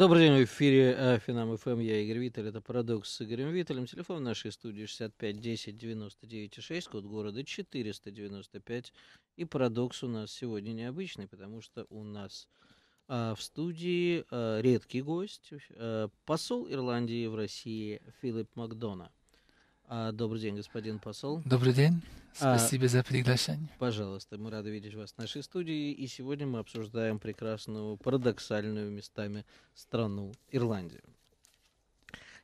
Добрый день, в эфире э, Финам ФМ, эм, я Игорь Виттель, это «Парадокс» с Игорем Виттелем. Телефон нашей студии 65 10 99 6, код города 495. И «Парадокс» у нас сегодня необычный, потому что у нас а, в студии а, редкий гость, а, посол Ирландии в России Филипп Макдона. А, добрый день, господин посол. Добрый день. А, Спасибо а, за приглашение. Пожалуйста, мы рады видеть вас в нашей студии. И сегодня мы обсуждаем прекрасную, парадоксальную местами страну Ирландию.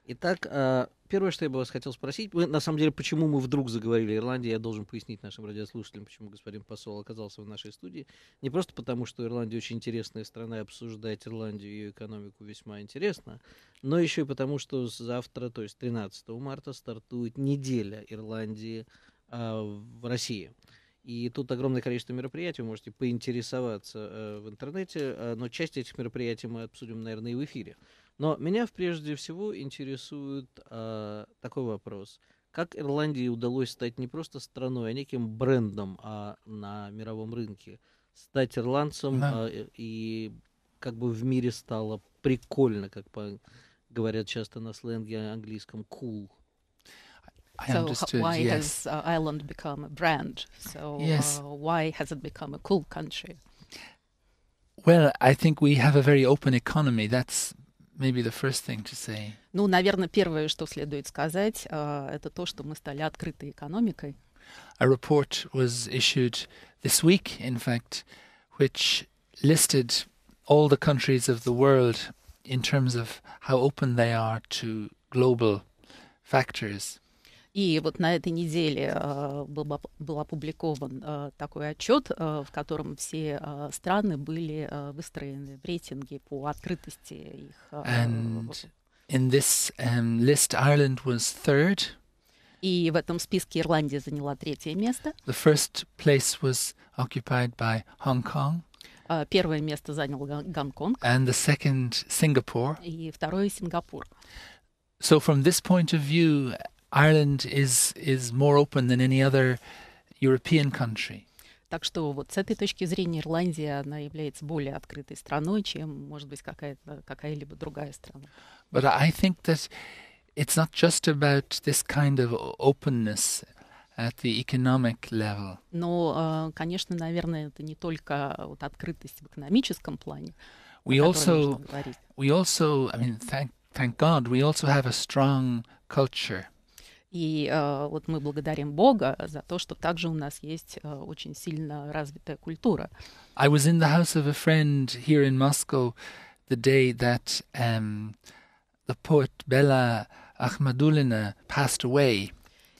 Итак, а, первое, что я бы вас хотел спросить, вы, на самом деле, почему мы вдруг заговорили о Ирландии, я должен пояснить нашим радиослушателям, почему господин посол оказался в нашей студии. Не просто потому, что Ирландия очень интересная страна, и обсуждать Ирландию и ее экономику весьма интересно, но еще и потому, что завтра, то есть 13 марта, стартует неделя Ирландии э, в России. И тут огромное количество мероприятий, вы можете поинтересоваться э, в интернете, э, но часть этих мероприятий мы обсудим, наверное, и в эфире. Но меня прежде всего интересует э, такой вопрос. Как Ирландии удалось стать не просто страной, а неким брендом а на мировом рынке? Стать ирландцем да. э, и как бы в мире стало прикольно, как по, говорят часто на сленге английском, cool. I so understood, why yes. has uh, Ireland become a brand? So yes. uh, why has it become a cool country? Well, I think we have a very open economy. That's Maybe the first thing to say. Ну, наверное, первое, что следует сказать, uh, это то, что мы стали открытой экономикой. A report was issued this week, in fact, which listed all the countries of the world in terms of how open they are to global factors. И вот на этой неделе а, был, был опубликован а, такой отчет, а, в котором все страны были выстроены в рейтинге по открытости их. And in this um, list, Ireland was third. И в этом списке Ирландия заняла третье место. The first place was occupied by Hong Kong. Первое место занял Гонконг. And the second Singapore. И второе Сингапур. So from this point of view, Ireland is, is more open than any other European country. Так что вот с этой точки зрения Ирландия, она является более открытой страной, чем, может быть, какая-то, какая-либо другая страна. But I think that it's not just about this kind of openness at the economic level. Но, конечно, наверное, это не только вот открытость в экономическом плане. We also, we also, I mean, thank, thank God, we also have a strong culture. И э, вот мы благодарим Бога за то, что также у нас есть э, очень сильно развитая культура. I was in the house of a friend here in Moscow the day that um, the poet Bella Ahmadulina passed away.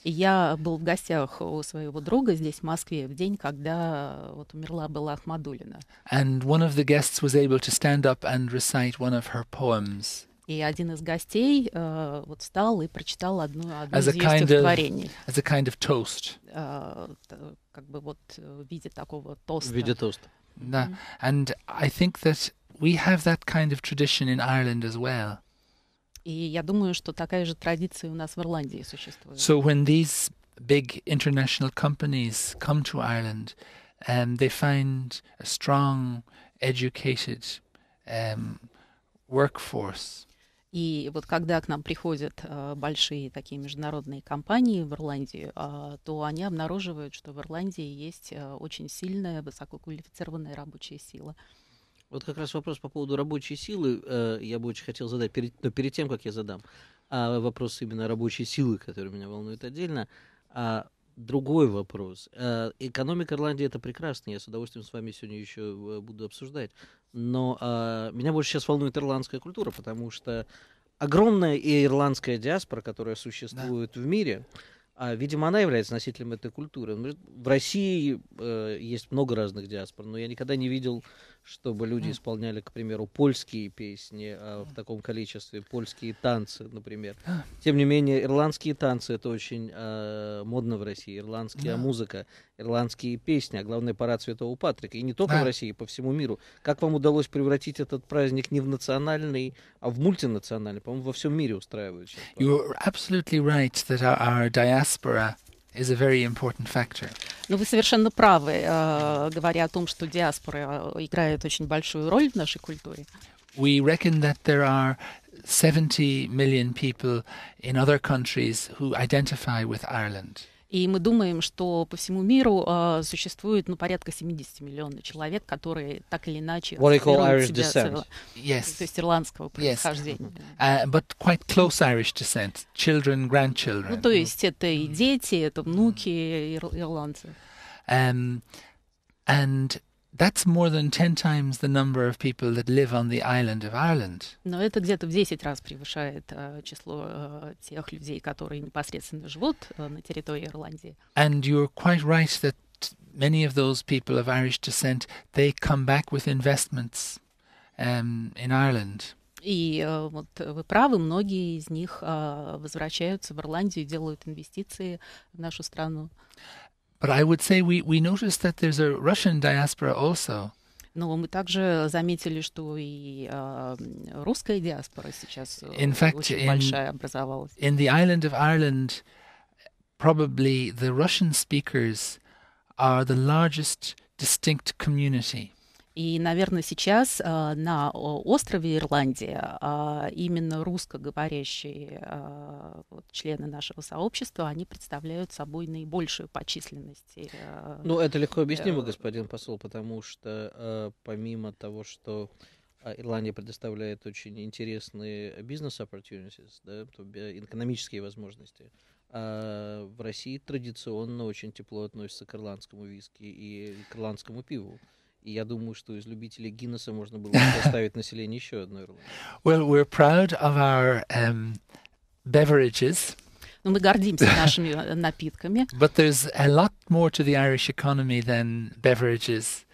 И я был в гостях у своего друга здесь, в Москве, в день, когда э, вот умерла была Ахмадулина. And one of the guests was able to stand up and recite one of her poems. И один из гостей э, вот встал и прочитал одну, одну as из ее стихотворений. Of, as a kind of toast. Э, как бы вот э, в виде такого тоста. В виде тоста. Да. And I think that we have that kind of tradition in Ireland as well. И я думаю, что такая же традиция у нас в Ирландии существует. So when these big international companies come to Ireland, um, they find a strong, educated um, workforce. И вот когда к нам приходят э, большие такие международные компании в Ирландию, а, то они обнаруживают, что в Ирландии есть э, очень сильная, высококвалифицированная рабочая сила. Вот как раз вопрос по поводу рабочей силы э, я бы очень хотел задать, перед, но ну, перед тем, как я задам а вопрос именно рабочей силы, который меня волнует отдельно, а другой вопрос. Экономика Ирландии это прекрасно, я с удовольствием с вами сегодня еще буду обсуждать но э, меня больше сейчас волнует ирландская культура, потому что огромная и ирландская диаспора, которая существует да. в мире, а, видимо, она является носителем этой культуры. В России э, есть много разных диаспор, но я никогда не видел чтобы люди исполняли, к примеру, польские песни а, в таком количестве, польские танцы, например. А. Тем не менее, ирландские танцы это очень а, модно в России, ирландская да. музыка, ирландские песни, а главное парад Святого Патрика. И не только да. в России, по всему миру. Как вам удалось превратить этот праздник не в национальный, а в мультинациональный? По-моему, во всем мире устраивают. You're absolutely right that our diaspora is a very important factor. Но вы совершенно правы, э, говоря о том, что диаспора э, играет очень большую роль в нашей культуре. We reckon that there are 70 million people in other countries who identify with Ireland. И мы думаем, что по всему миру э, существует ну, порядка 70 миллионов человек, которые так или иначе What Irish себя целого, yes. то есть ирландского происхождения. Yes. Uh, but quite close Irish descent, children, grandchildren. Ну, то есть это и mm. дети, это mm. внуки ир- ирландцев. Um, and That's more than 10 times the number of people that live on the island of Ireland. Но это где-то в 10 раз превышает э, число э, тех людей, которые непосредственно живут э, на территории Ирландии. And you're quite right that many of those people of Irish descent, they come back with investments um, in Ireland. И вот вы правы, многие из них возвращаются в Ирландию и делают инвестиции в нашу страну. But I would say we, we noticed that there's a Russian diaspora also. Но мы также заметили, что и э, русская диаспора сейчас э, in fact, очень in, большая образовалась. In the island of Ireland, probably the Russian speakers are the largest distinct community. И, наверное, сейчас а, на острове Ирландия а, именно русскоговорящие а, члены нашего сообщества, они представляют собой наибольшую по численности. Ну, это легко объяснимо, э, господин посол, потому что помимо того, что Ирландия предоставляет очень интересные бизнес-opportunities, да, экономические возможности, а в России традиционно очень тепло относятся к ирландскому виски и к ирландскому пиву. И я думаю, что из любителей Гиннесса можно было бы составить население еще одной Ирландии. Well, we're proud of our um, beverages. Но мы гордимся нашими напитками. But there's a lot more to the Irish economy than beverages.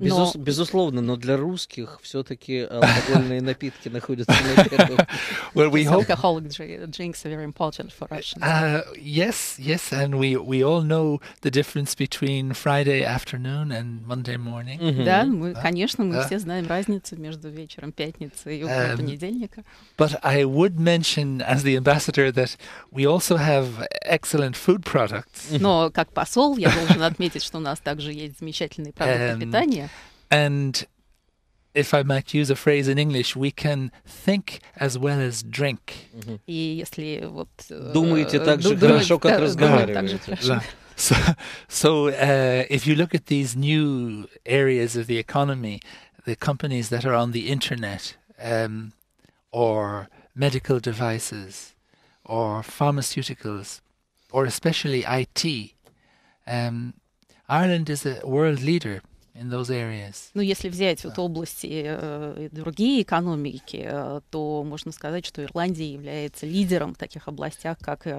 Безус, но... Безусловно, но для русских все-таки э, алкогольные напитки находятся на первом. Well, we hope... Alcoholic drinks are very important for Russians. Uh, yes, yes, and we, we all know the difference between Friday afternoon and Monday morning. Да, конечно, мы все знаем разницу между вечером пятницы и утром эм, понедельника. But I would mention, as the ambassador, that we also have excellent food products. Но как посол я должен отметить, что у нас также есть замечательные продукты эм, питания. And if I might use a phrase in English, we can think as well as drink. Mm-hmm. Э, so, so uh, if you look at these new areas of the economy, the companies that are on the internet um, or medical devices or pharmaceuticals or especially IT, um, Ireland is a world leader Ну, если взять вот области э, другие экономики, э, то можно сказать, что Ирландия является лидером в таких областях, как э,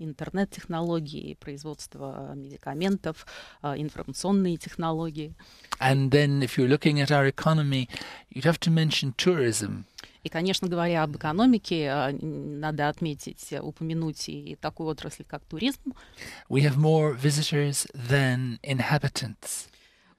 интернет-технологии, производство медикаментов, э, информационные технологии. And then, if you're looking at our economy, you'd have to mention tourism. И, конечно, говоря об экономике, надо отметить, упомянуть и такую отрасль, как туризм. We have more visitors than inhabitants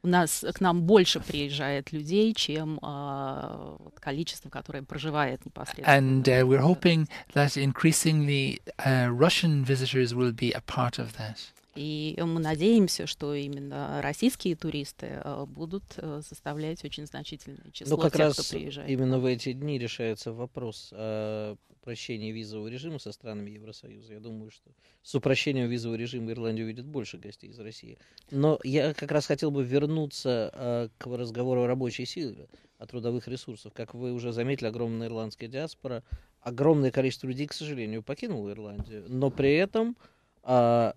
у нас к нам больше приезжает людей, чем э, количество, которое проживает непосредственно. And uh, we're hoping that increasingly uh, Russian visitors will be a part of that. И мы надеемся, что именно российские туристы э, будут э, составлять очень значительное число ну, как тех, раз кто приезжает. Именно в эти дни решается вопрос о э, упрощении визового режима со странами Евросоюза. Я думаю, что с упрощением визового режима Ирландия увидит больше гостей из России. Но я как раз хотел бы вернуться к разговору о рабочей силе, о трудовых ресурсах. Как вы уже заметили, огромная ирландская диаспора, огромное количество людей, к сожалению, покинуло Ирландию. Но при этом а,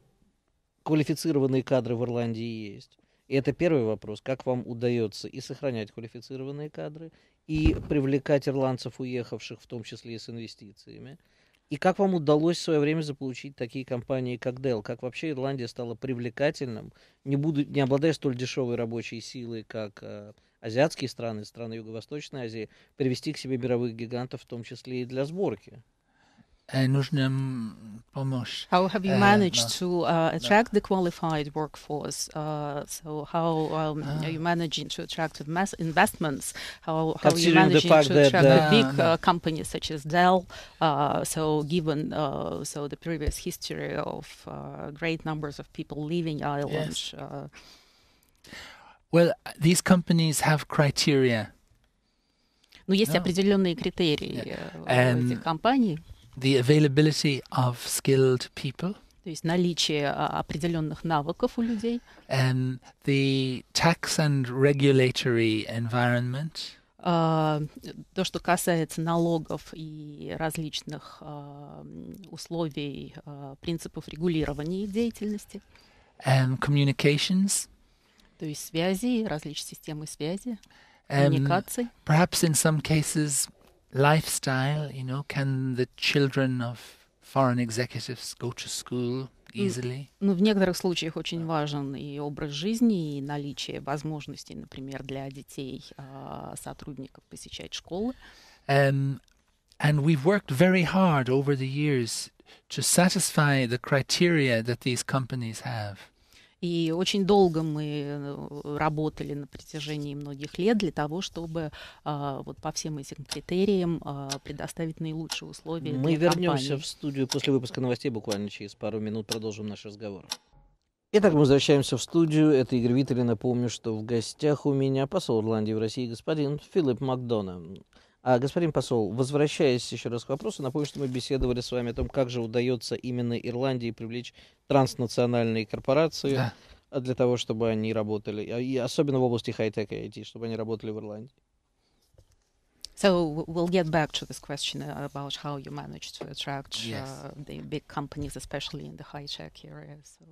квалифицированные кадры в Ирландии есть. И это первый вопрос. Как вам удается и сохранять квалифицированные кадры, и привлекать ирландцев, уехавших, в том числе и с инвестициями? И как вам удалось в свое время заполучить такие компании, как Dell? Как вообще Ирландия стала привлекательным, не, буду, не обладая столь дешевой рабочей силой, как э, азиатские страны, страны Юго-Восточной Азии, привести к себе мировых гигантов, в том числе и для сборки? How have you э, managed to uh, attract the qualified workforce? Uh, so how um, ah. are you managing to attract investments? How, how are you managing to attract the big uh, companies such as Dell? Uh, so given uh, so the previous history of uh, great numbers of people leaving Ireland. Yes. well, these companies have criteria. Но есть определенные критерии э, этих компаний the availability of skilled people. То есть наличие определенных навыков у людей. And the tax and regulatory environment. Uh, то, что касается налогов и различных uh, условий, uh, принципов регулирования их деятельности. And communications. То есть связи, различные системы связи, And коммуникаций. Perhaps in some cases lifestyle, you know, can the children of foreign executives go to school easily? Ну, в некоторых случаях очень важен и образ жизни, и наличие возможностей, например, для детей сотрудников посещать школы. Um, and we've worked very hard over the years to satisfy the criteria that these companies have. И очень долго мы э, работали на протяжении многих лет для того, чтобы а, вот по всем этим критериям а, предоставить наилучшие условия. Мы для вернемся компании. в студию после выпуска новостей буквально через пару минут продолжим наш разговор. Итак, мы возвращаемся в студию. Это Игорь Виттель. Напомню, что в гостях у меня посол Ирландии в России господин Филипп Макдона. А, господин посол, возвращаясь еще раз к вопросу, напомню, что мы беседовали с вами о том, как же удается именно Ирландии привлечь транснациональные корпорации да. для того, чтобы они работали, а, и особенно в области хай-тека и IT, чтобы они работали в Ирландии. So we'll get back to this question about how you manage to attract uh, yes. uh, the big companies, especially in the high-tech area. So.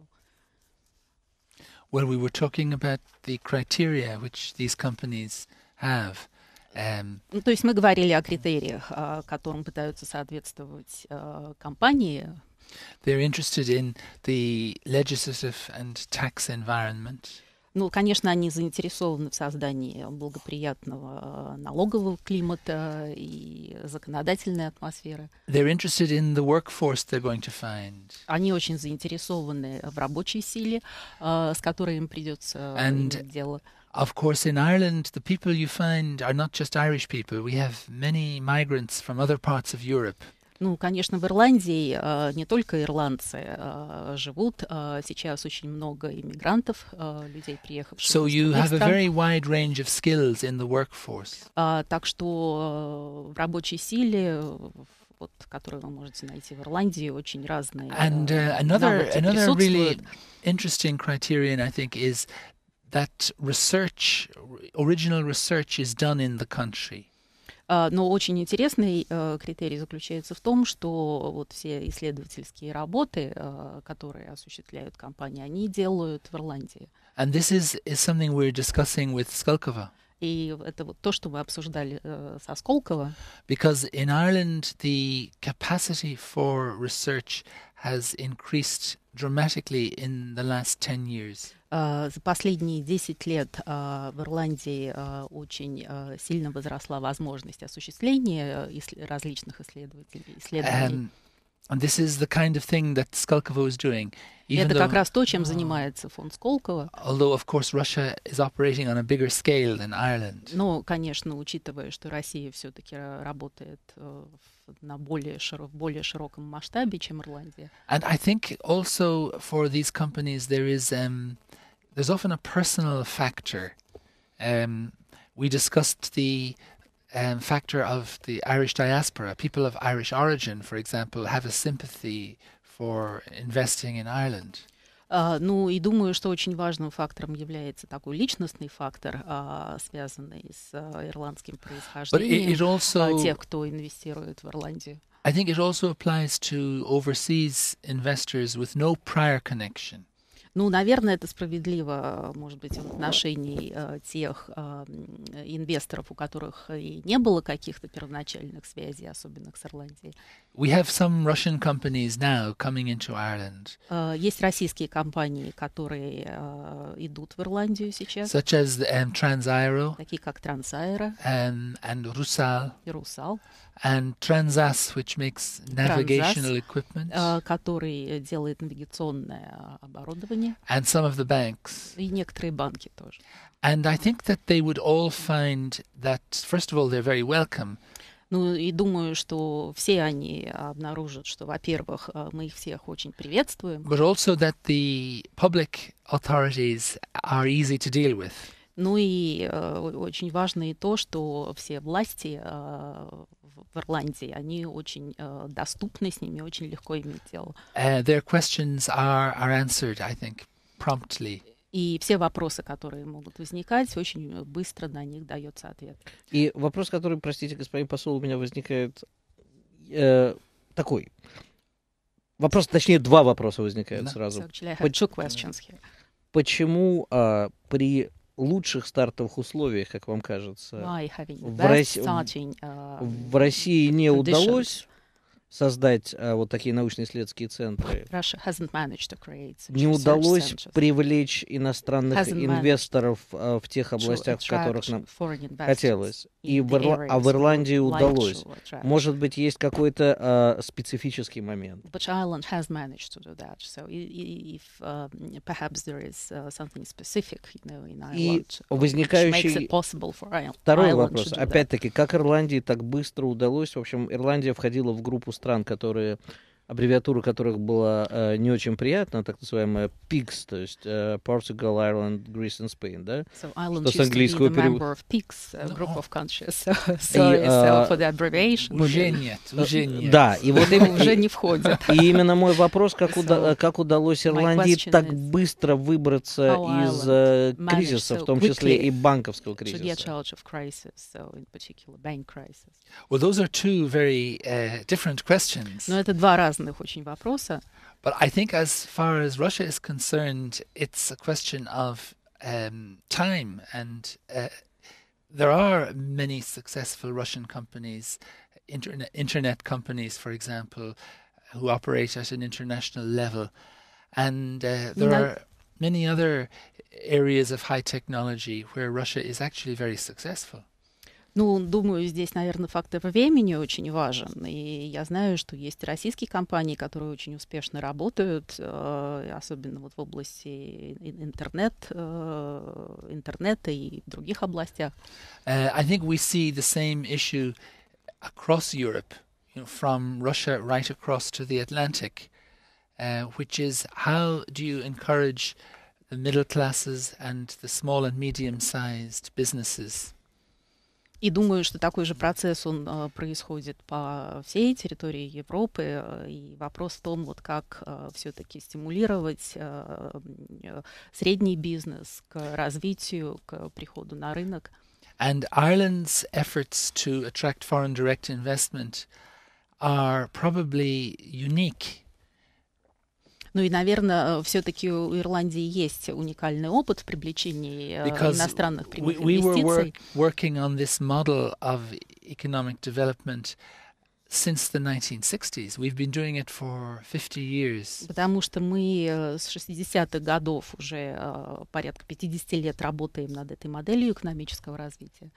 Well, we were talking about the criteria which these companies have. Эм, ну, то есть мы говорили о критериях, а, которым пытаются соответствовать а, компании. They're interested in the legislative and tax environment. Ну, конечно, они заинтересованы в создании благоприятного а, налогового климата и законодательной атмосферы. They're interested in the workforce they're going to find. Они очень заинтересованы в рабочей силе, с которой им придется and иметь дело. Of course, in Ireland, the people you find are not just Irish people. We have many migrants from other parts of Europe. Ну, конечно, в Ирландии э, не только ирландцы э, живут. Э, сейчас очень много иммигрантов, э, людей, приехавших so you have стран. a very wide range of skills in the workforce. Э, так что в э, в рабочей силе, вот, которую вы можете найти в Ирландии, очень разные And, uh, another, another really interesting criterion, I think, is that research, original research is done in the country. Но очень интересный э, критерий заключается в том, что вот все исследовательские работы, э, которые осуществляют компании, они делают в Ирландии. And this is, is something we're discussing with Skolkova. И это вот то, что мы обсуждали э, со Сколково. Because in Ireland the capacity for research has increased dramatically in the last 10 years. Э, за последние 10 лет э, в Ирландии э, очень сильно возросла возможность осуществления различных исследователей, исследований. Um... And this is the kind of thing that Skolkovo is doing. Even это как раз то, чем занимается фонд Сколково. Although, of course, Russia is operating on a bigger scale than Ireland. Но, конечно, учитывая, что Россия все-таки работает э, на более, в более широком масштабе, чем Ирландия. And I think also for these companies there is um, there's often a personal factor. Um, we discussed the um, factor of the Irish diaspora. People of Irish origin, for example, have a sympathy for investing in Ireland. Uh, ну и думаю, что очень важным фактором является такой личностный фактор, uh, связанный с uh, ирландским происхождением it, it also, тех, кто инвестирует в Ирландию. I think it also applies to overseas investors with no prior connection. Ну, наверное, это справедливо, может быть, в отношении э, тех э, инвесторов, у которых и не было каких-то первоначальных связей, особенно с Ирландией. We have some Russian companies now coming into Ireland. Uh, есть российские компании, которые uh, идут в Ирландию сейчас. Such as um, Transaero. Такие как Transaero. Um, and Rusal. И Rusal. And Transas, which makes navigational Transas, equipment. Uh, который делает навигационное оборудование. And some of the banks. И некоторые банки тоже. And I think that they would all find that, first of all, they're very welcome. Ну и думаю, что все они обнаружат, что, во-первых, э, мы их всех очень приветствуем. But also that the public authorities are easy to deal with. Ну и э, очень важно и то, что все власти э, в Ирландии, они очень э, доступны, с ними очень легко иметь дело. Uh, their questions are, are answered, I think, promptly. И все вопросы, которые могут возникать, очень быстро на них дается ответ. И вопрос, который, простите, господин посол, у меня возникает э, такой. Вопрос, точнее, два вопроса возникают да. сразу. Почему э, при лучших стартовых условиях, как вам кажется, в, Рос... starting, uh, в России не удалось создать а, вот такие научно-исследовательские центры. hasn't managed to create не удалось привлечь иностранных инвесторов э, а, в тех областях, в которых нам хотелось. И в Ирла... А в Ирландии удалось. Может быть, есть какой-то а, специфический момент. But И возникающий Второй вопрос. Опять-таки, как Ирландии так быстро удалось? В общем, Ирландия входила в группу стран стран, которые аббревиатура которых была э, не очень приятна, так называемая PIGS, то есть э, Portugal, Ireland, Greece and Spain, да? So Ireland что с английского перевода. PIGS, uh, ну. group of countries. So, sorry, и, so э, for the abbreviation. Уже нет, уже нет. Да, и вот уже не входит. И именно мой вопрос, как, уда э, как удалось Ирландии так быстро выбраться из э, кризиса, в том числе и банковского кризиса. Well, those are two very uh, different questions. Но это два раза разных очень вопроса. But I think as far as Russia is concerned, it's a question of um, time and uh, there are many successful Russian companies, internet, internet companies, for example, who operate at an international level. And uh, there no. are many other areas of high technology where Russia is actually very successful. Ну, думаю, здесь, наверное, фактор времени очень важен. И я знаю, что есть российские компании, которые очень успешно работают, особенно вот в области интернет, интернета и других областях. Uh, I think we see the same issue across Europe, you know, from Russia right across to the Atlantic, uh, which is how do you encourage the middle classes and the small and medium-sized businesses и думаю, что такой же процесс он а, происходит по всей территории Европы. И вопрос в том, вот как а, все-таки стимулировать а, средний бизнес к развитию, к приходу на рынок. And Ireland's efforts to attract foreign direct investment are probably unique ну и, наверное, э, все-таки у Ирландии есть уникальный опыт в привлечении э, Because иностранных прямых we, we инвестиций. since the 1960s. We've been doing it for 50 years. Потому что мы э, с 60-х годов уже порядка 50 лет работаем над этой моделью экономического развития.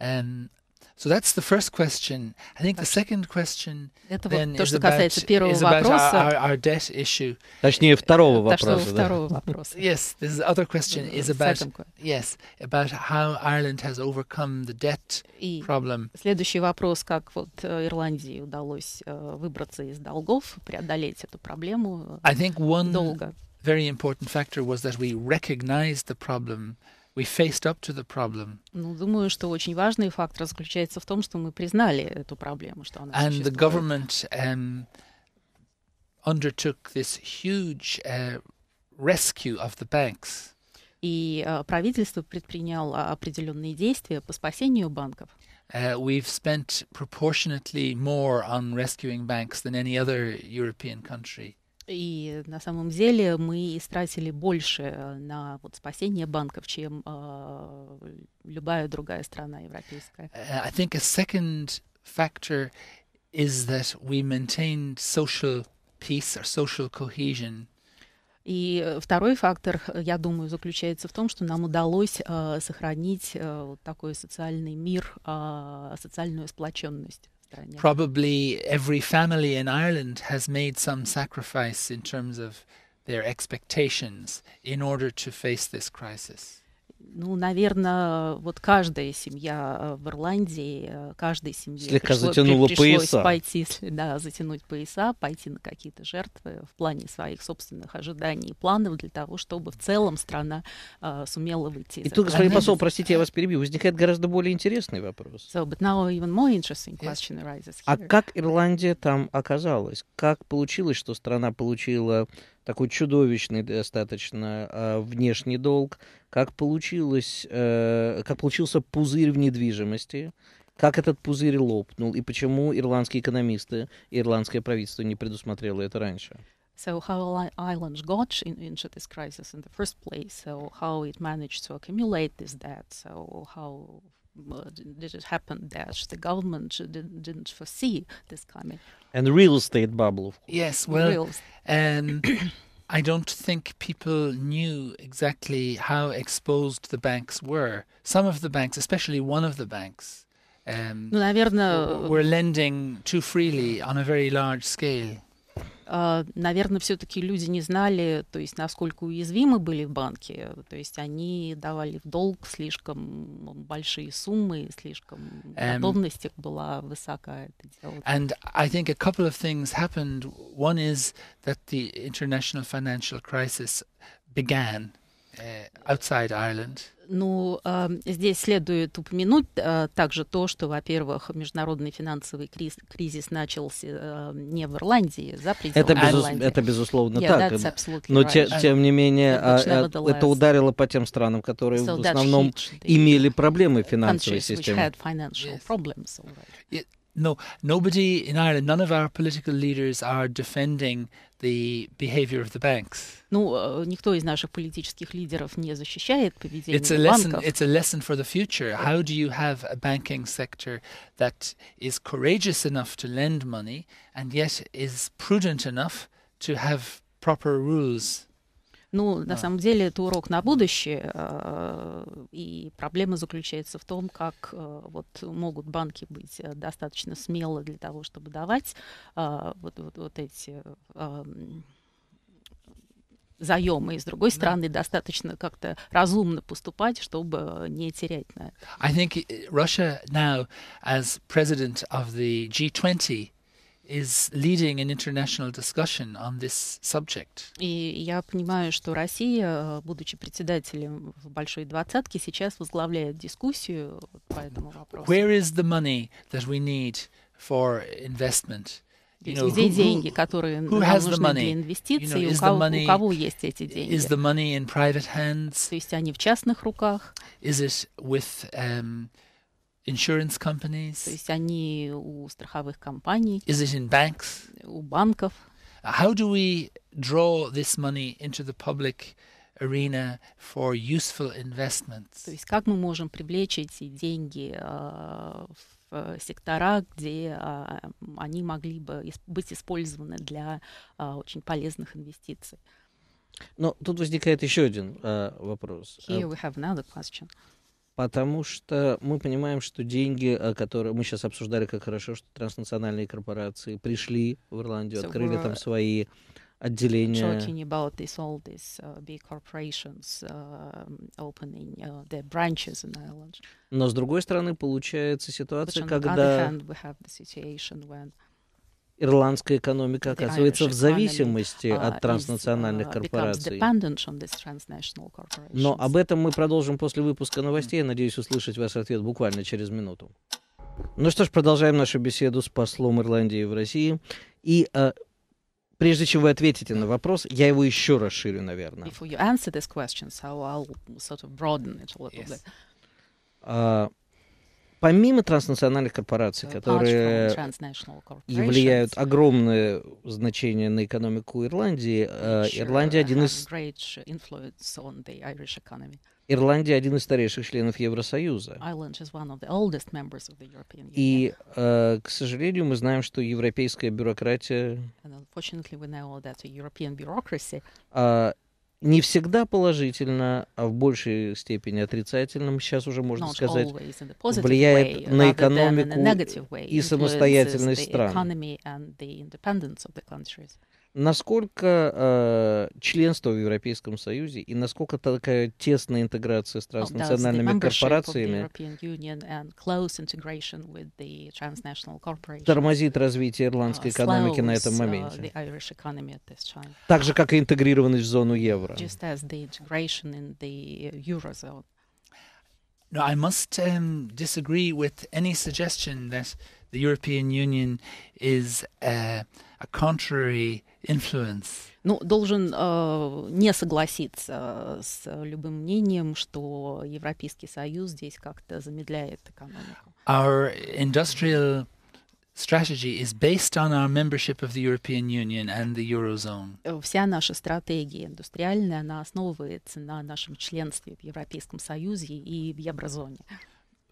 And So that's the first question. I think the second question Это then то, is что about, касается первого is about вопроса. Our, our, debt issue. Точнее, второго вопроса. Да. второго вопроса. Yes, this other question is about, yes, about how Ireland has overcome the debt И problem. следующий вопрос, как вот э, Ирландии удалось э, выбраться из долгов, преодолеть эту проблему э, I think one долго. very important factor was that we recognized the problem we faced up to the problem. Ну, думаю, что очень важный фактор заключается в том, что мы признали эту проблему, что она And the government um, undertook this huge uh, rescue of the banks. И uh, правительство предприняло определенные действия по спасению банков. Uh, we've spent proportionately more on rescuing banks than any other European country. И на самом деле мы истратили больше на вот спасение банков, чем э, любая другая страна европейская. Э, I think a second factor is that we maintained social peace or social cohesion и э, второй фактор, э, я думаю, заключается в том, что нам удалось э, сохранить э, вот такой социальный мир, э, социальную сплоченность. Probably every family in Ireland has made some sacrifice in terms of their expectations in order to face this crisis. ну, наверное, вот каждая семья э, в Ирландии, э, каждой семье Слегка пришло, затянула пришлось пояса. пойти, да, затянуть пояса, пойти на какие-то жертвы в плане своих собственных ожиданий и планов для того, чтобы в целом страна э, сумела выйти. И тут, господин посол, простите, я вас перебью, возникает гораздо более интересный вопрос. So, but now even more interesting question arises а here. А как Ирландия там оказалась? Как получилось, что страна получила такой чудовищный достаточно а, внешний долг, как, получилось, э, как получился пузырь в недвижимости, как этот пузырь лопнул и почему ирландские экономисты, ирландское правительство не предусмотрело это раньше. So how Ireland got in, into this crisis in the first place, so how it managed to accumulate this debt, so how did it happen that the government didn't, didn't foresee this coming? And the real estate bubble, of course. Yes, well, um, I don't think people knew exactly how exposed the banks were. Some of the banks, especially one of the banks, um, наверное, were lending too freely on a very large scale. А, наверное, все-таки люди не знали, то есть насколько уязвимы были банки, то есть они давали в долг слишком ну, большие суммы, слишком эм. готовность их была высока это делать. And I think a couple of things happened. One is that the international financial crisis began uh, outside Ireland. Ну, а, здесь следует упомянуть а, также то, что, во-первых, международный финансовый кризис, кризис начался а, не в Ирландии, за пределами это безус... Ирландии. Это безусловно yeah, так. Э, но right. те, тем не менее, а, это ударило по тем странам, которые so в основном имели проблемы в финансовой системе. No, nobody in Ireland, none of our political leaders are the behavior of the banks. Ну, э, никто из наших политических лидеров не защищает поведение it's a lesson, It's a lesson for the future. How do you have a banking sector that is courageous enough to lend money and yet is prudent enough to have proper rules Ну, на да. самом деле, это урок на будущее, а, и проблема заключается в том, как а, вот могут банки быть а, достаточно смелы для того, чтобы давать вот, вот, вот эти заемы, и с другой стороны, да. достаточно как-то разумно поступать, чтобы не терять на это. I think э, Russia now, as president of the G20, is leading an international discussion on this subject. И я понимаю, что Россия, будучи председателем в Большой двадцатке, сейчас возглавляет дискуссию по этому вопросу. Where is the money that we need for investment? You know, где who, деньги, которые нам нужны the money? для инвестиций, you know, у, кого, money, у кого есть эти деньги. Is the money in private hands? То есть они в частных руках. Is it with um, insurance companies? То есть они у страховых компаний? Is it in banks? У банков? How do we draw this money into the public arena for useful investments? То есть как мы можем привлечь эти деньги uh, в э, сектора, где uh, они могли бы быть использованы для uh, очень полезных инвестиций? Но тут возникает еще один э, вопрос. Here we have another question. Потому что мы понимаем, что деньги, э, которые мы сейчас обсуждали, как хорошо, что транснациональные корпорации пришли в Ирландию, so открыли там свои отделения. Talking about this, all these uh, big corporations uh, opening uh, their branches in Ireland. Но с другой стороны получается ситуация, когда ирландская экономика оказывается в зависимости uh, от транснациональных uh, корпораций. Но об этом мы продолжим после выпуска новостей. Я надеюсь услышать ваш ответ буквально через минуту. Ну что ж, продолжаем нашу беседу с послом Ирландии в России. И э, прежде чем вы ответите на вопрос, я его еще расширю, наверное помимо транснациональных корпораций, которые и влияют огромное значение на экономику Ирландии, а, uh, Ирландия один из... Uh, Ирландия один из старейших членов Евросоюза. И, а, к сожалению, мы знаем, что европейская бюрократия не всегда положительно, а в большей степени отрицательно, сейчас уже можно Not сказать, влияет way, на экономику way, и самостоятельность стран. Насколько э, членство в Европейском Союзе и насколько такая тесная интеграция стран с oh, национальными корпорациями тормозит развитие ирландской uh, экономики на этом uh, моменте? Так же, как и интегрированность в зону евро. No, I must um, disagree with any suggestion that the European Union is uh, ну, должен э, не согласиться э, с любым мнением, что Европейский Союз здесь как-то замедляет экономику. Our industrial strategy is based on our membership of the European Union and the Eurozone. Э, вся наша стратегия индустриальная, она основывается на нашем членстве в Европейском Союзе и в еврозоне.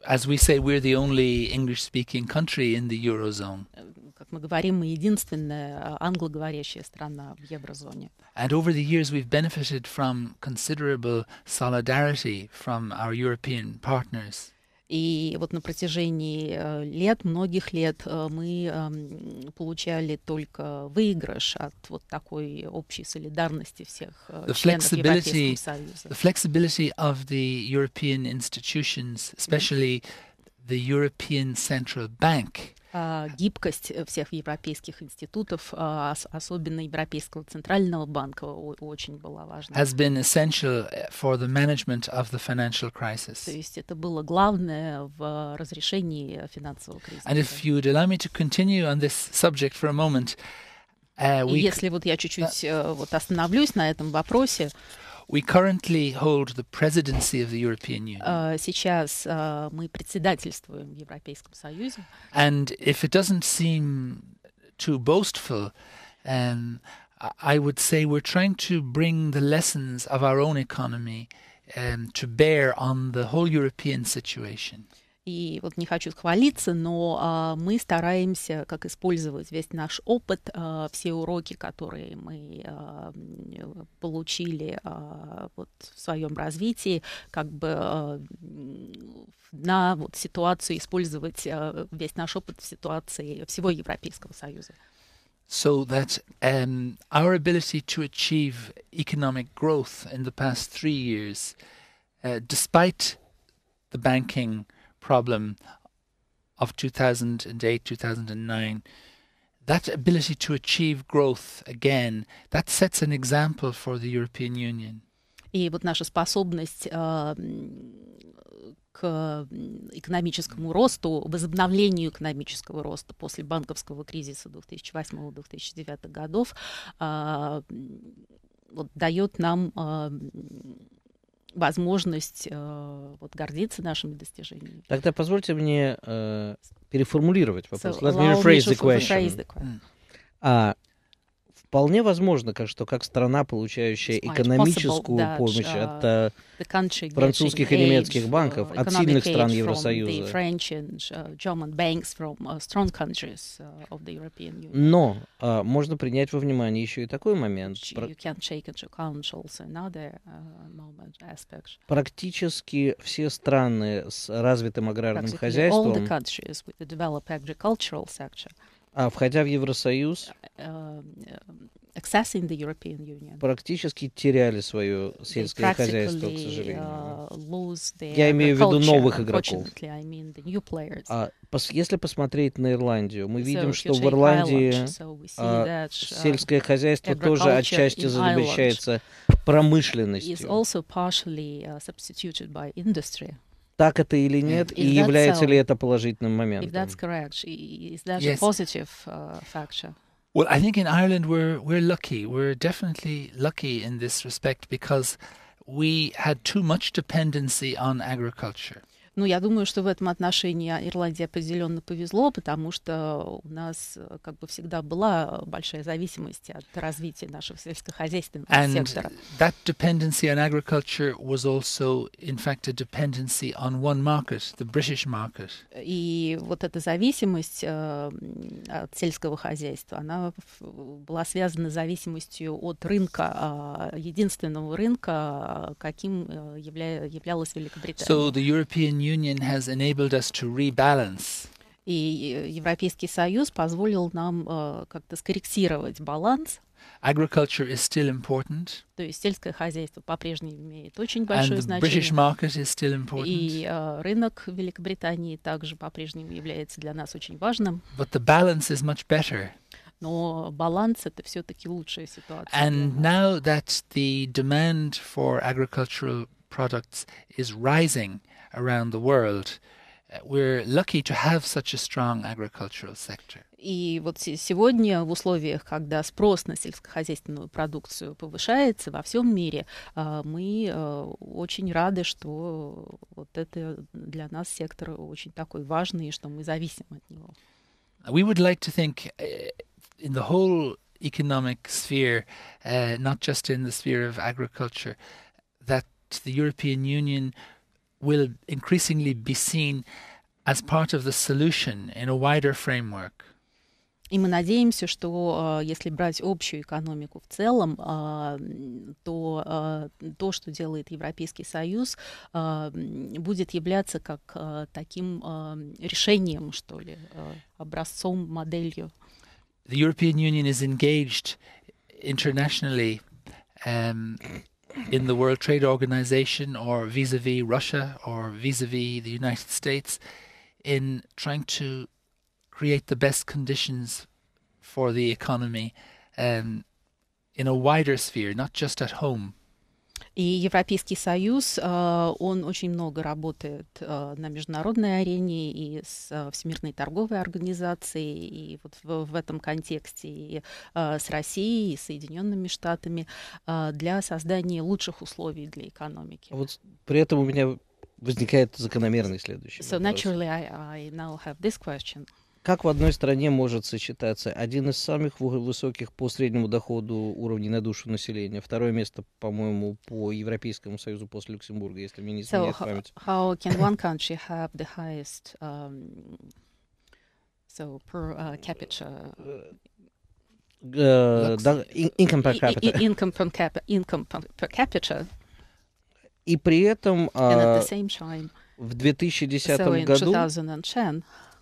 as we say, we're the only English-speaking country in the eurozone. Э, как мы говорим, мы единственная э, англоговорящая страна в еврозоне. And over the years, we've benefited from considerable solidarity from our European partners. И вот на протяжении э, лет, многих лет, э, мы эм, получали только выигрыш от вот такой общей солидарности всех э, the членов Европейского Союза. The flexibility of the European institutions, especially mm -hmm. the European Central Bank, а, гибкость э, всех европейских институтов, а, особенно Европейского центрального банка, очень была важна. Has been essential э, for the management of the financial crisis. То есть это было главное в э, разрешении финансового кризиса. And if you'd allow me to continue on this subject for a moment, uh, we... Если вот я чуть-чуть uh, вот остановлюсь на этом вопросе. We currently hold the presidency of the European Union. Э, сейчас э, мы председательствуем в Европейском Союзе. And if it doesn't seem too boastful, um, I would say we're trying to bring the lessons of our own economy um, to bear on the whole European situation. И вот не хочу хвалиться, но а, мы стараемся как использовать весь наш опыт, а, все уроки, которые мы а, получили а, вот в своем развитии, как бы а, на вот ситуацию использовать а, весь наш опыт в ситуации всего Европейского Союза. so that um, our ability to achieve economic growth in the past three years, uh, despite the banking problem of 2008 2009 that ability to achieve growth again that sets an example for the European Union и вот наша способность э, к экономическому росту, возобновлению экономического роста после банковского кризиса 2008-2009 годов, э, вот дает нам э, возможность э, вот, гордиться нашими достижениями. Тогда позвольте мне э, переформулировать вопрос. So, Let me rephrase the question. Rephrase the question. А, вполне возможно, как, что как страна, получающая экономическую помощь от а, э, французских и немецких банков, от сильных стран Евросоюза. Э, э, Но можно принять во внимание еще и такой момент. Практически все страны с развитым аграрным хозяйством а входя в Евросоюз, практически теряли свое сельское хозяйство, к сожалению. Uh, Я имею в виду новых игроков. I mean а пос если посмотреть на Ирландию, мы видим, so что в Ирландии Ireland, so а, that, uh, сельское хозяйство тоже отчасти замещается промышленностью. Uh, так это или нет, и является so, ли это положительным моментом? If that's correct, is that yes. a positive uh, Well, I think in Ireland we're we're lucky. We're definitely lucky in this respect because we had too much dependency on agriculture. Ну, я думаю, что в этом отношении а, Ирландии определенно повезло, потому что у нас э, как бы всегда была большая зависимость от развития нашего сельскохозяйственного and сектора. That dependency on agriculture was also, in fact, a dependency on one market, the British market. И вот эта зависимость э, от сельского хозяйства, она была связана с зависимостью от рынка, а, единственного рынка, а, каким э, явля... являлась Великобритания. So the European Union has enabled us to rebalance. И э, Европейский Союз позволил нам э, как-то скорректировать баланс. Agriculture is still important. То есть сельское хозяйство по-прежнему имеет очень большое значение. British market is still important. И э, рынок Великобритании также по-прежнему является для нас очень важным. But the balance is much better. но баланс это все-таки лучшая ситуация. And now that the demand for agricultural products is rising, around the world. We're lucky to have such a strong agricultural sector. И вот сегодня в условиях, когда спрос на сельскохозяйственную продукцию повышается во всем мире, мы очень рады, что вот это для нас сектор очень такой важный, и что мы зависим от него. We would like to think in the whole economic sphere, uh, not just in the sphere of agriculture, that the European Union will increasingly be seen as part of the solution in a wider framework. И мы надеемся, что если брать общую экономику в целом, то то, что делает Европейский Союз, будет являться как таким решением, что ли, образцом, моделью. The European Union is engaged internationally um, in the World Trade Organization or vis a vis Russia or vis a vis the United States in trying to create the best conditions for the economy um, in a wider sphere, not just at home. И Европейский Союз, э, он очень много работает э, на международной арене и с э, Всемирной торговой организацией, и вот в, этом контексте и с Россией, и Соединенными Штатами для создания лучших условий для экономики. А вот при этом у меня возникает закономерный следующий. So вопрос. naturally I, I now have this question. Как в одной стране может сочетаться один из самых высоких по среднему доходу уровней на душу населения, второе место, по-моему, по Европейскому Союзу после Люксембурга, если мне не изменяет so, память. How can one country have the highest um, so per uh, capita? Uh, income per capita. Income per capita. Income per capita. И при этом uh, в 2010 so году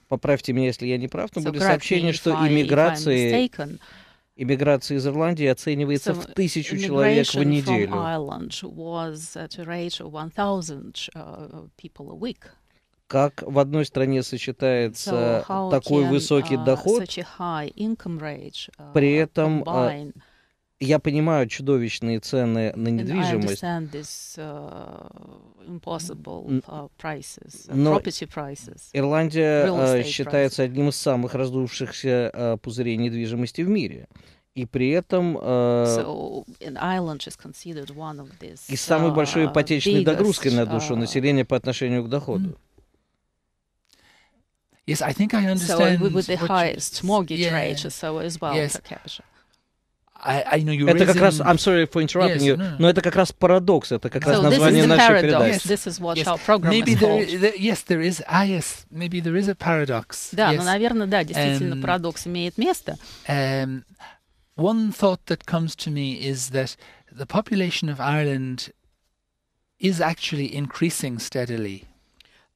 поправьте меня, если я не прав, но so были сообщения, что иммиграции иммиграция из Ирландии оценивается so, в тысячу человек в неделю. Uh, как в одной стране сочетается so такой can, высокий uh, доход, uh, при этом uh, я понимаю чудовищные цены на недвижимость. This, uh, uh, prices, uh, но prices, Ирландия э, считается prices. одним из самых раздувшихся uh, пузырей недвижимости в мире. И при этом э, so, these, и самой uh, большой ипотечной biggest, догрузкой на душу uh, населения по отношению к доходу. Yes, I think I understand. So with the highest mortgage yeah. rates, so as well yes. per capita. I, I know you. Это как раз, I'm sorry for interrupting yes, you, no. но это как раз парадокс, это как so раз название нашей передачи. Yes. This is what yes. our program maybe is there, there, yes, there is, ah, yes, maybe there is a paradox. Да, yes. ну, наверное, да, действительно, um, парадокс имеет место. Um, one thought that comes to me is that the population of Ireland is actually increasing steadily.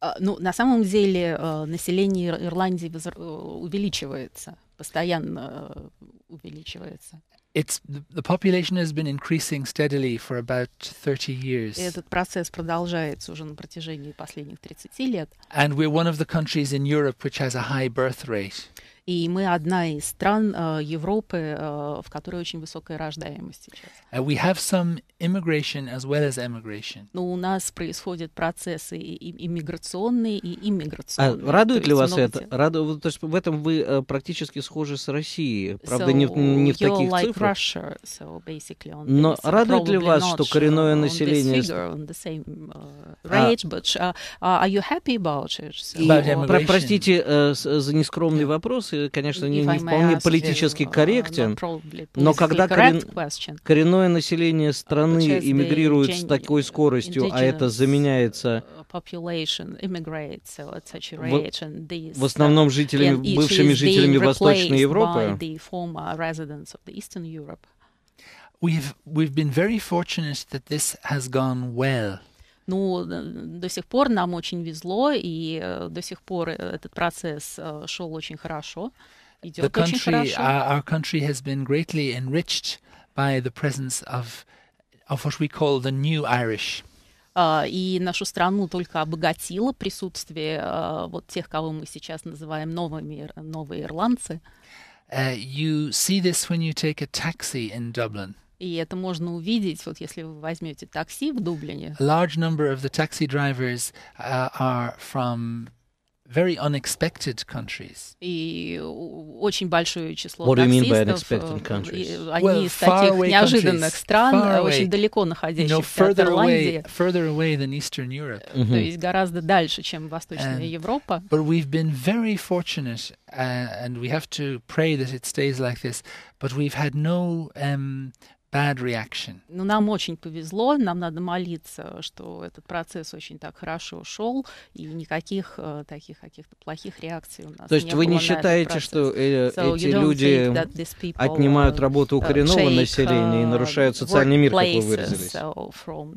Uh, ну, на самом деле uh, население Ирландии э, увеличивается, постоянно uh, увеличивается it's the population has been increasing steadily for about 30 years. Этот процесс продолжается уже на протяжении последних 30 лет. And we're one of the countries in Europe which has a high birth rate. И мы одна из стран э, Европы, э, в которой очень высокая рождаемость сейчас. Uh, have some immigration as well as emigration. Но у нас происходят процессы и иммиграционные, и а иммиграционные. А, радует ли вас это? Раду... То есть в этом вы э, практически схожи с Россией, правда, so не, не в таких like цифрах. Russia, so on Но радует ли вас, что коренное население... Простите э, э, за нескромный вопрос, Э, конечно, не, не вполне а политически э, корректен, но когда корен... коренное население страны иммигрирует с такой скоростью, а это заменяется uh, в, в основном uh, жителями, бывшими жителями Восточной Европы, We've, we've been very fortunate that this has gone well. Ну, э, до сих пор нам очень везло, и э, до сих пор э, этот процесс шел очень хорошо. Идет country, очень хорошо. our country has been greatly enriched by the presence of, of what we call the new Irish. Uh, и нашу страну только обогатило присутствие uh, вот тех, кого мы сейчас называем новыми, новые ирландцы. Uh, you see this when you take a taxi in Dublin. И это можно увидеть, вот если вы возьмете такси в Дублине. Large number of the taxi drivers uh, are from very unexpected countries. И очень большое число What таксистов. Do you mean by unexpected countries? Они well, из таких неожиданных стран, очень далеко находящихся no, от Ирландии. Away, further away than Eastern Europe. Mm-hmm. То есть гораздо дальше, чем Восточная and, Европа. But we've been very fortunate, uh, and we have to pray that it stays like this. But we've had no um, bad reaction. Но ну, нам очень повезло, нам надо молиться, что этот процесс очень так хорошо шел, и никаких э, таких каких-то плохих реакций у нас То есть вы не считаете, что э, so эти люди people, отнимают э, работу у коренного uh, населения uh, и э, нарушают социальный мир, как вы выразились? Uh, uh,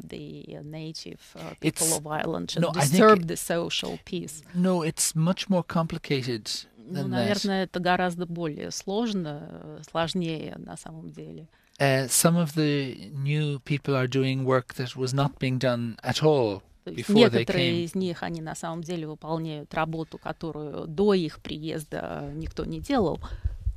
no, disturb think, No, it's much more complicated ну, наверное, это гораздо более сложно, э, сложнее на самом деле. uh, some of the new people are doing work that was not being done at all before есть Before некоторые из них, они на самом деле выполняют работу, которую до их приезда никто не делал.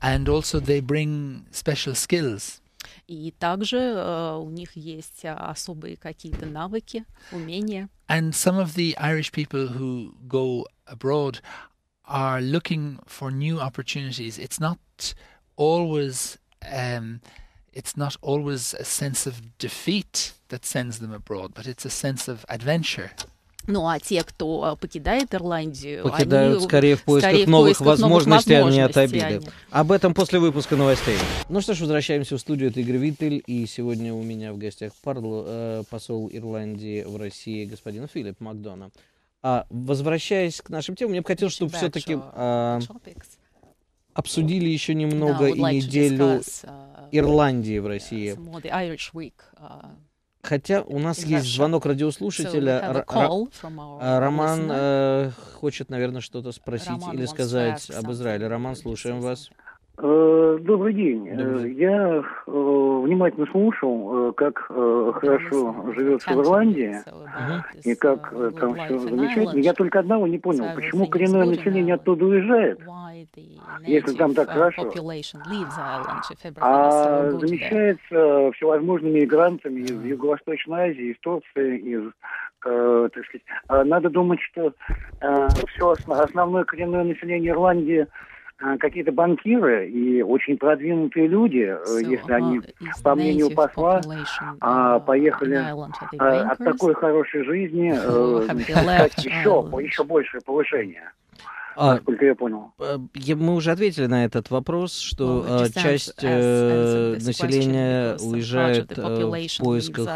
And also they bring special skills. И также uh, у них есть э, особые какие-то навыки, умения. And some of the Irish people who go abroad are looking for new opportunities. It's not always um, it's not always a sense of defeat that sends them abroad, but it's a sense of adventure. Ну а те, кто э, покидает Ирландию, покидают они, скорее в поисках скорее новых, поисках возможностей, возможностей, а не от обиды. Они... Об этом после выпуска новостей. Ну что ж, возвращаемся в студию. Это Игорь Виттель. И сегодня у меня в гостях парл, э, посол Ирландии в России господин Филипп Макдона. А, возвращаясь к нашим темам, мне бы хотелось, чтобы все-таки... Э, обсудили еще немного и неделю э, Ирландии в э, России. Э, Хотя у нас есть звонок радиослушателя. Роман хочет, наверное, что-то спросить или сказать об Израиле. Роман, слушаем вас. Э, добрый день. Э, добрый. Я э, внимательно слушал, как хорошо живется в Ирландии и как там все замечательно. Я только одного не понял, почему коренное население оттуда уезжает, если там так хорошо, а замещается всевозможными мигрантами из Юго-Восточной Азии, из Турции, из так сказать, надо думать, что все основное коренное население Ирландии а, какие-то банкиры и очень продвинутые люди, э, so, если они, по мнению посла, а, uh, поехали uh, от такой хорошей жизни э, искать еще, uh, еще большее повышение. сколько я понял. Э, мы уже ответили на этот вопрос, что well, часть населения уезжает в поисках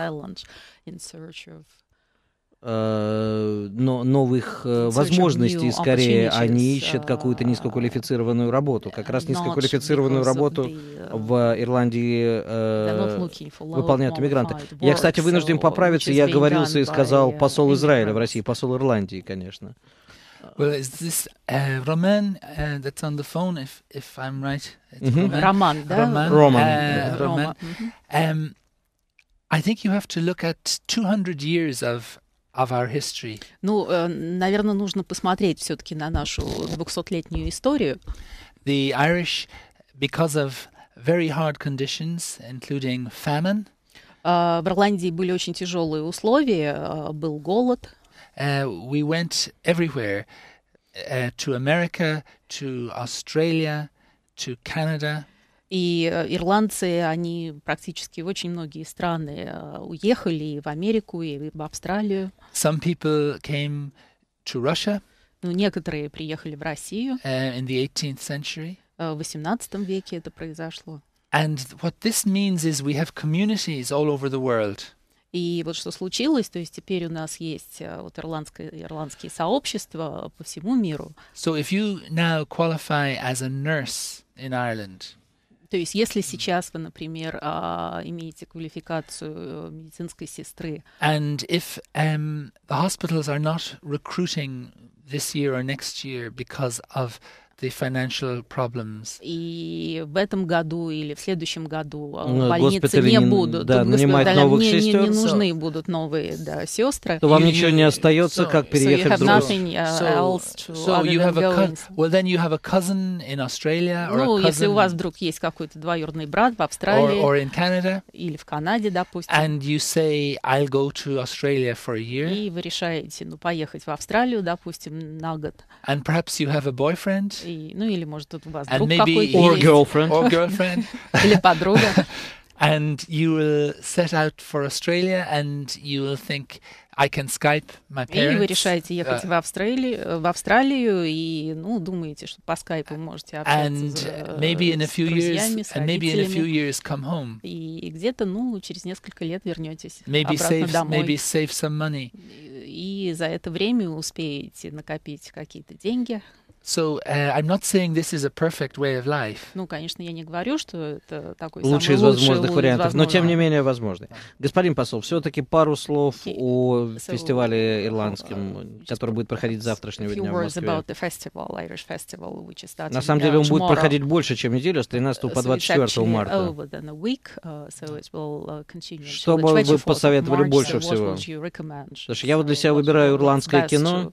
Э, но новых э, возможностей скорее они ищут какую-то низкоквалифицированную работу как раз низкоквалифицированную работу э, в Ирландии э, выполняют иммигранты я кстати вынужден поправиться я говорился и сказал посол Израиля в России посол Ирландии конечно Well, is this Roman that's on the phone? If if I'm right, Roman. Roman. Roman. Roman. Roman. I think you have to look at 200 years of of our history. Ну, э, наверное, нужно посмотреть все-таки на нашу 200-летнюю историю. The Irish, because of very hard conditions, including famine. Э, в Ирландии были очень тяжелые условия, э, был голод. We went everywhere, uh, to America, to Australia, to Canada. И э, ирландцы, они практически очень многие страны э, уехали, и в Америку, и в Австралию. Some people came to Russia. Ну, некоторые приехали в Россию. Uh, in the 18th century. В 18 веке это произошло. And what this means is we have communities all over the world. И вот что случилось, то есть теперь у нас есть вот ирландское, ирландские сообщества по всему миру. So if you now qualify as a nurse in Ireland, То есть, если сейчас вы, например, имеете квалификацию э, медицинской сестры. And if um, the hospitals are not recruiting this year or next year because of the financial problems. И в этом году или в следующем году э, ну, больницы не, не будут. Да, нанимать новых мне, сестер. Не, не нужны so, будут новые да, сестры. То вам ничего не остается, so, как переехать uh, so в другую. So, so Ну, a если у вас вдруг есть какой-то двоюродный брат в Австралии or, or in Canada, или в Канаде, допустим. And you say, I'll go to Australia for a year. И вы решаете, ну, поехать в Австралию, допустим, на год. And perhaps you have a boyfriend и, ну или может тут у вас друг какой-то or girlfriend. or girlfriend. или подруга. And you will set out for Australia and you will think, I can Skype my parents. И вы решаете ехать uh, в, Австралию, в Австралию и, ну, думаете, что по скайпу а, можете общаться and с, maybe in a э, few с друзьями, years, с and maybe in a few years come home. И где-то, ну, через несколько лет вернетесь maybe обратно save, домой. Maybe save some money. И за это время успеете накопить какие-то деньги. So, uh, I'm not saying this is a perfect way of life. Ну, конечно, я не говорю, что это такой лучший из возможных лучший вариантов, но тем не менее возможный. Господин посол, все-таки пару слов okay. о so, uh, фестивале ирландском, uh, который будет проходить завтрашнего дня в Москве. About the festival, Irish festival, which is На самом деле uh, он tomorrow. будет проходить больше, чем неделю, с 13 uh, по 24 марта. Over than a week, uh, so it will Что бы вы посоветовали March, больше so всего? Потому что я вот для себя выбираю ирландское кино. To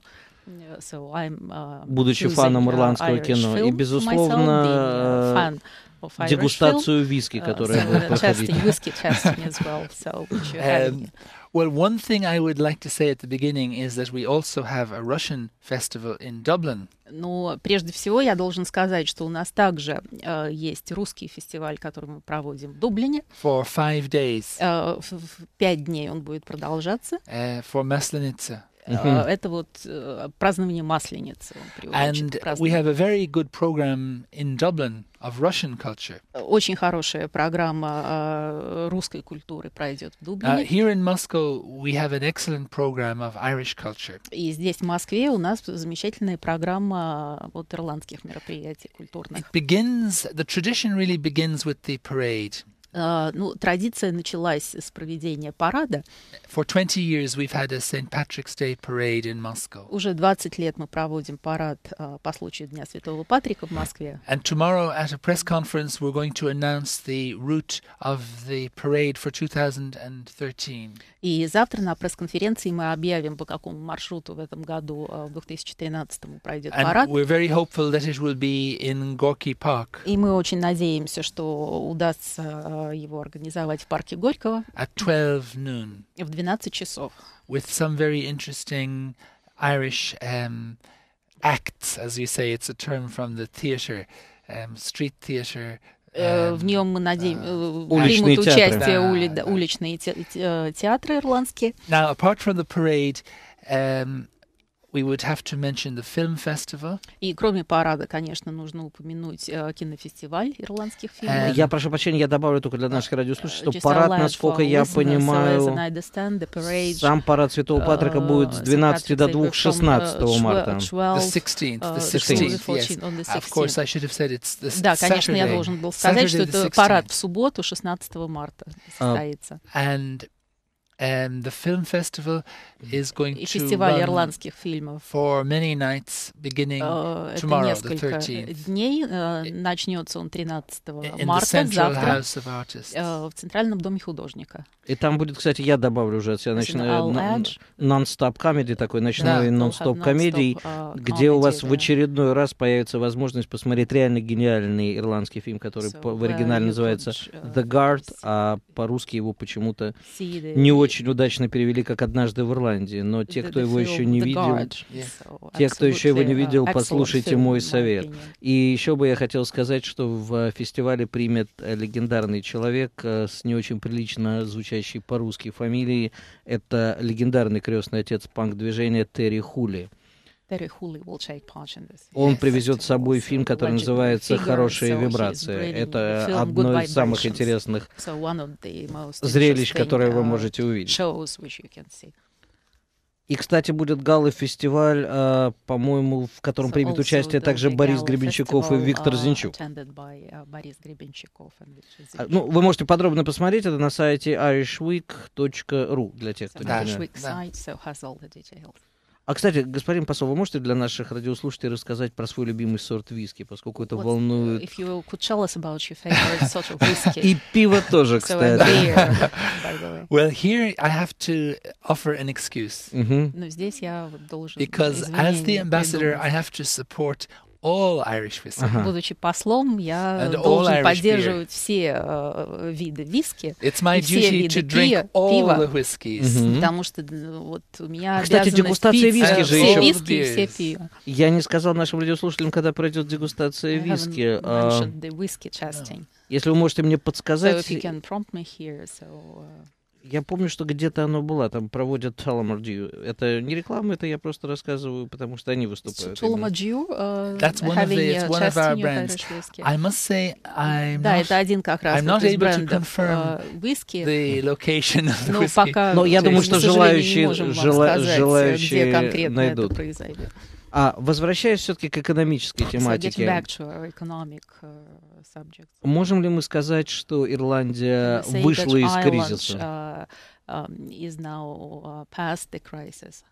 So I'm, uh, Будучи фаном ирландского Irish кино и, безусловно, э, дегустацию виски, которая будет проходить. Well, one thing I would like to say at the beginning is that we also have a Russian festival in Dublin. Но прежде всего я должен сказать, что у нас также э, есть русский фестиваль, который мы проводим в Дублине. For five days. Э, в, в пять дней он будет продолжаться. Uh, for Masleniца uh Это вот э, празднование Масленицы. And we have a very good program in Dublin of Russian culture. Э, очень хорошая программа русской культуры пройдет в Дублине. Uh, here in Moscow we have an excellent program of Irish culture. И здесь в Москве у нас замечательная программа вот ирландских мероприятий культурных. It begins the tradition really begins with the parade. Э, ну, традиция началась с проведения парада. For 20 years we've had a St. Patrick's Day parade in Moscow. Уже 20 лет мы проводим парад uh, по случаю Дня Святого Патрика в Москве. And tomorrow at a press conference we're going to announce the route of the parade for 2013. И завтра на пресс-конференции мы объявим, по какому маршруту в этом году, э, в 2013 пройдет And парад. We're very hopeful that it will be in Gorky Park. И мы очень надеемся, что удастся его организовать в парке Горького at 12 noon, в 12 часов. With some very interesting Irish um, acts, as you say, it's a term from the theatre, um, street theatre, в нем мы надеемся примут участие уличные театры ирландские. Now, apart from the parade, um, We would have to mention the film festival. И кроме парада, конечно, нужно упомянуть э, кинофестиваль ирландских фильмов. And... Я прошу прощения, я добавлю только для э, наших радиослушателей, что парад, насколько я понимаю, сам парад Святого Патрика э, будет с 12 до 2 16 э, марта. Да, конечно, я должен был сказать, что это парад в субботу 16 марта а, состоится. And the film festival mm-hmm. is going и фестиваль to ирландских фильмов. For many nights beginning uh, tomorrow, это несколько the 13th. дней. Uh, начнется он 13 in марта, завтра, uh, в Центральном доме художника. И там будет, кстати, я добавлю уже, я начну нон-стоп комедии такой, ночной да, нон-стоп комедии, э, где у вас да. в очередной раз появится возможность посмотреть реально гениальный ирландский фильм, который so, в оригинале называется could, uh, The Guard, а по-русски его почему-то не очень очень удачно перевели, как однажды в Ирландии, но те, кто его еще не видел, те, кто еще его не видел, uh, послушайте мой совет. И еще бы я хотел сказать, что в э, фестивале примет э, легендарный человек э, с не очень прилично звучащей по-русски фамилией. Это легендарный крестный отец панк-движения Терри Хули. Он привезет с собой фильм, который называется «Хорошие вибрации». Это одно из самых интересных зрелищ, которые вы uh, можете увидеть. И, кстати, будет Гала-фестиваль, э, по-моему, в котором примет участие также uh, uh, Борис Гребенщиков и Виктор Зинчук. Ну, вы можете подробно посмотреть это на сайте irishweek.ru для тех, кто не понимает. А, кстати, господин посол, вы можете для наших радиослушателей рассказать про свой любимый сорт виски, поскольку это What, волнует... If you could tell us about your favorite sort of whiskey. И пиво тоже, кстати. So, beer, by the way. Well, here I have to offer an excuse. Mm -hmm. Но здесь я должен... Because as the ambassador, I have to support all Irish whiskey. Uh-huh. Будучи послом, я And должен поддерживать beer. все э, виды виски. It's my все виды to drink пива, all пива, the whiskeys. Mm-hmm. Потому что вот у меня а, Кстати, дегустация пить виски же все еще. виски и все пиво. Я не сказал нашим радиослушателям, когда пройдет дегустация виски. А the whiskey частень. Если вы можете мне подсказать... So if you can prompt me here, so, uh... Я помню, что где-то оно было, там проводят Таламардию. Это не реклама, это я просто рассказываю, потому что они выступают. Таламардию? Uh, э, That's one of, the, it's one of our brands. I must say, I'm да, это один как раз I'm not able to confirm э, виски. the location of the ну, whiskey. Пока, Но я думаю, что желающие, желающие где конкретно найдут. произойдет. А возвращаясь все-таки к экономической тематике. So back to our economic, uh, Можем ли мы сказать, что Ирландия вышла из кризиса? Uh, um, is now uh, past the crisis.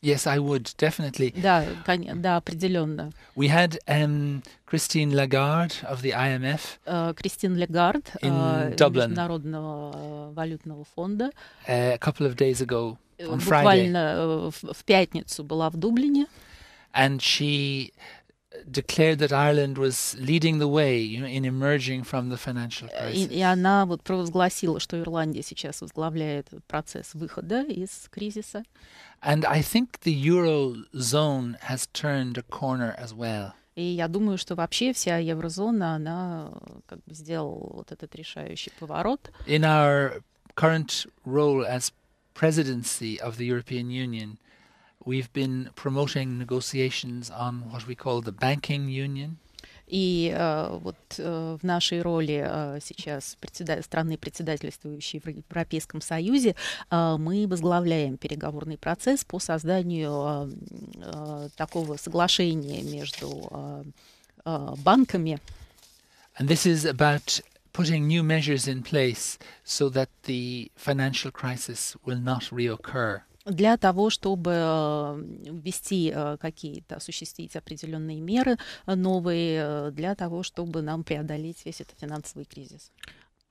Yes, I would definitely. Да, да, определенно. We had um, Christine Lagarde of the IMF. Кристин uh, Лагард uh, Dublin. Международного uh, валютного фонда. Uh, a couple of days ago, on Friday. Буквально э, в, в пятницу была в Дублине. And she declared that Ireland was leading the way in emerging from the financial э, crisis. И, и она вот провозгласила, что Ирландия сейчас возглавляет процесс выхода из кризиса. And I think the eurozone has turned a corner as well. И я думаю, что вообще вся еврозона, она э, как бы сделала вот этот решающий поворот. In our current role as presidency of the European Union, We've been promoting negotiations on what we call the banking union. And this is about putting new measures in place so that the financial crisis will not reoccur. для того, чтобы э, ввести э, какие-то, осуществить определенные меры э, новые, для того, чтобы нам преодолеть весь этот финансовый кризис.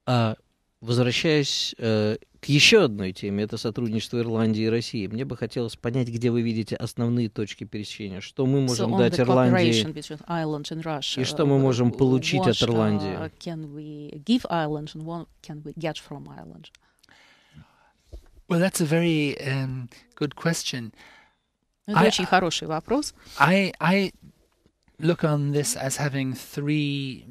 А возвращаясь э, к еще одной теме, это сотрудничество Ирландии и России. Мне бы хотелось понять, где вы видите основные точки пересечения, что мы можем so дать Ирландии и что мы можем получить от Ирландии. Well, that's a very um, good question. Это I, очень хороший вопрос. I, I look on this as having three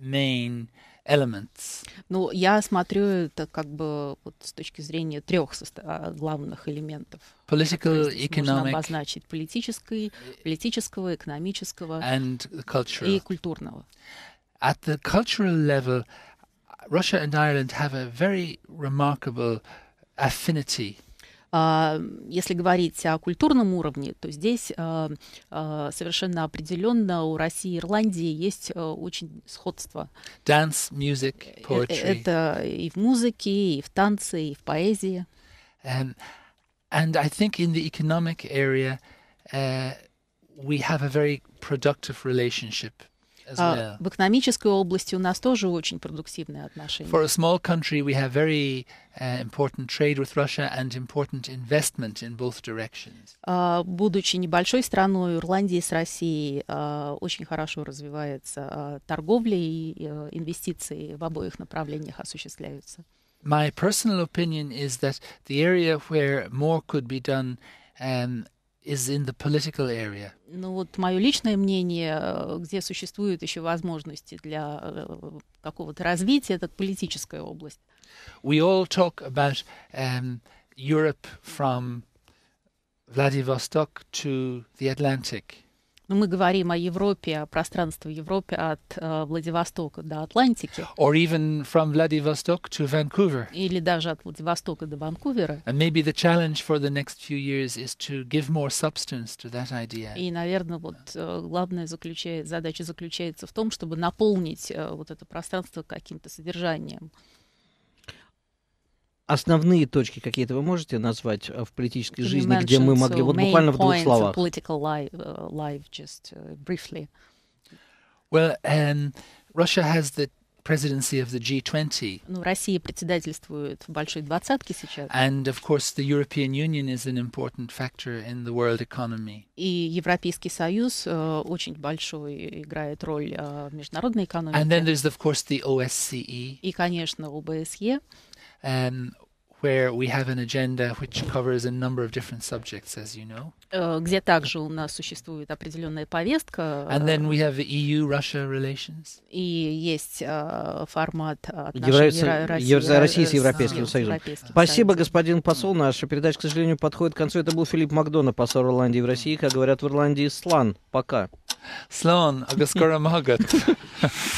main elements. Ну, я смотрю это как бы вот с точки зрения трех главных элементов. Political, economic, можно обозначить политической, политического, экономического and cultural. и культурного. At the cultural level, Russia and Ireland have a very remarkable affinity. А, если говорить о культурном уровне, то здесь а, а, совершенно определенно у России и Ирландии есть э, очень сходство. Dance, music, э, э, poetry. Это и в музыке, и в танце, и в поэзии. Um, and I think in the economic area uh, we have a very productive relationship а в экономической области у нас тоже очень продуктивные отношения. Uh, а, будучи небольшой страной, Ирландия с Россией uh, очень хорошо развивается торговля и инвестиции в обоих направлениях осуществляются. My personal opinion is that the area where more could be done um, is in the political area. Ну вот мое личное мнение, э, где существуют еще возможности для э, какого-то развития, это политическая область. We all talk about um, Europe from Vladivostok to the Atlantic. Ну, мы говорим о Европе, о пространстве Европы от э, Владивостока до Атлантики. Or even from Vladivostok to Vancouver. Или даже от Владивостока до Ванкувера. And maybe the challenge for the next few years is to give more substance to that idea. И, наверное, вот э, главная заключает, задача заключается в том, чтобы наполнить э, вот это пространство каким-то содержанием основные точки какие-то вы можете назвать э, в политической жизни, где мы могли, вот буквально в двух словах? Political life, uh, э, life just uh, briefly. Well, um, Russia has the presidency of the G20. Ну, Россия председательствует в большой двадцатке сейчас. And of course, the European Union is an important factor in the world economy. И Европейский Союз uh, очень большой играет роль uh, в международной экономике. And then there's of course the OSCE. И, конечно, ОБСЕ. Um, эм, where we have an agenda which covers a number of different subjects, as you know. Э, где также у нас существует определенная повестка. And then э, we have EU-Russia e relations. И есть э, формат отношений России с Европейским Союзом. Спасибо, господин посол. Наша передача, к сожалению, подходит к концу. Это был Филипп Макдона, посол Ирландии в России. Как говорят в Ирландии, слан. Пока. Слан, а агас